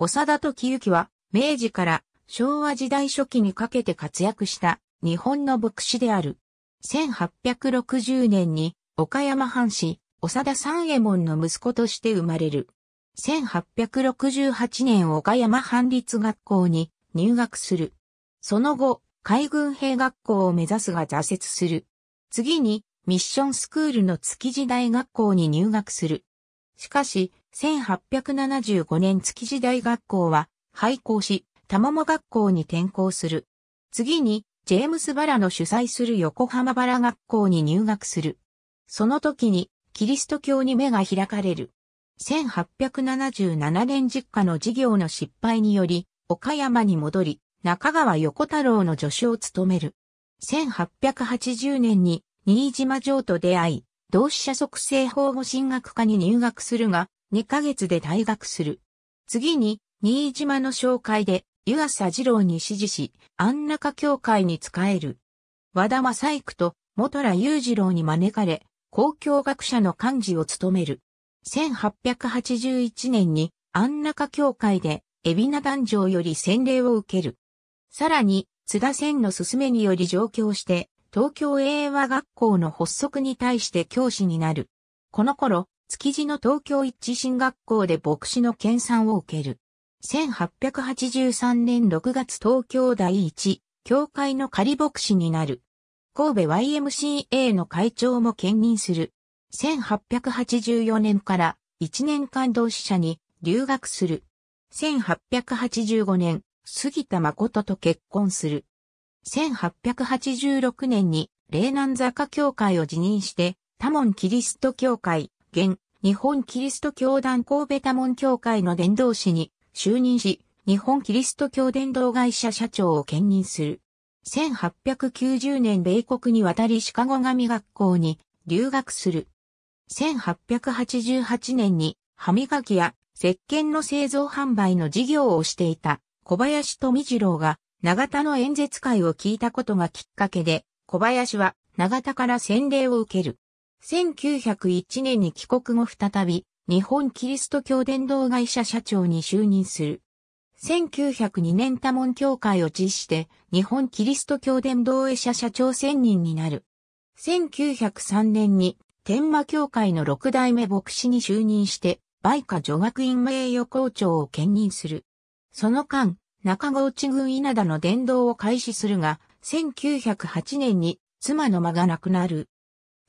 長田時行は、明治から昭和時代初期にかけて活躍した日本の牧師である。1860年に岡山藩士、長田三右衛門の息子として生まれる。1868年岡山藩立学校に入学する。その後、海軍兵学校を目指すが挫折する。次に、ミッションスクールの築地大学校に入学する。しかし、1875年築地大学校は廃校し、玉間学校に転校する。次に、ジェームス・バラの主催する横浜バラ学校に入学する。その時に、キリスト教に目が開かれる。1877年実家の事業の失敗により、岡山に戻り、中川横太郎の助手を務める。1880年に新島城と出会い、同志社促成法護進学科に入学するが、2ヶ月で退学する。次に、新島の紹介で、湯浅二郎に指示し、安中教会に仕える。和田正育と元良裕次郎に招かれ、公共学者の幹事を務める。1881年に安中教会で、海老名壇上より洗礼を受ける。さらに、津田仙の勧めにより上京して、東京英和学校の発足に対して教師になる。この頃、築地の東京一致新学校で牧師の研鑽を受ける。1883年6月東京第一、教会の仮牧師になる。神戸 YMCA の会長も兼任する。1884年から1年間同志社に留学する。1885年、杉田誠と結婚する。1886年に霊南坂教会を辞任して、多門キリスト教会、現、日本キリスト教団神戸多門教会の伝道師に就任し、日本キリスト教伝道会社社長を兼任する。1890年米国に渡りシカゴ神学校に留学する。1888年に歯磨きや石鹸の製造販売の事業をしていた小林富次郎が長田の演説会を聞いたことがきっかけで小林は長田から洗礼を受ける。1901年に帰国後再び、日本キリスト教伝道会社社長に就任する。1902年多門協会を実して、日本キリスト教伝道会社社長専任になる。1903年に、天馬協会の六代目牧師に就任して、梅花女学院名誉校長を兼任する。その間、中郷地郡稲田の伝道を開始するが、1908年に妻の間がなくなる。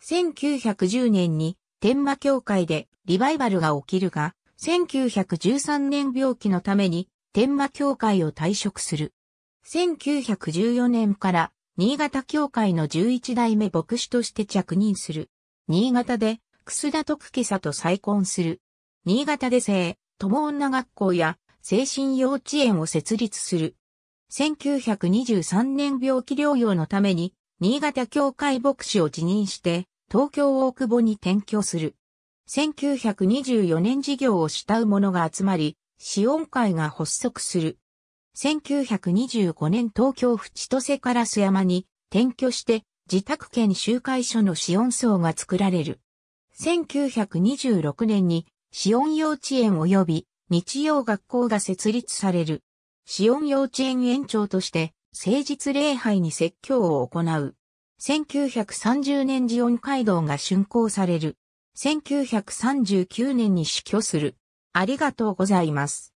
1910年に天馬協会でリバイバルが起きるが、1913年病気のために天馬協会を退職する。1914年から新潟協会の11代目牧師として着任する。新潟で楠田徳久と再婚する。新潟で生、友女学校や精神幼稚園を設立する。1923年病気療養のために新潟協会牧師を辞任して東京大久保に転居する。1924年事業を慕う者が集まり、資音会が発足する。1925年東京府千歳ス山に転居して自宅兼集会所の資音層が作られる。1926年に資音幼稚園及び日曜学校が設立される。資音幼稚園園長として、誠実礼拝に説教を行う。1930年ジオン街道が竣工される。1939年に死去する。ありがとうございます。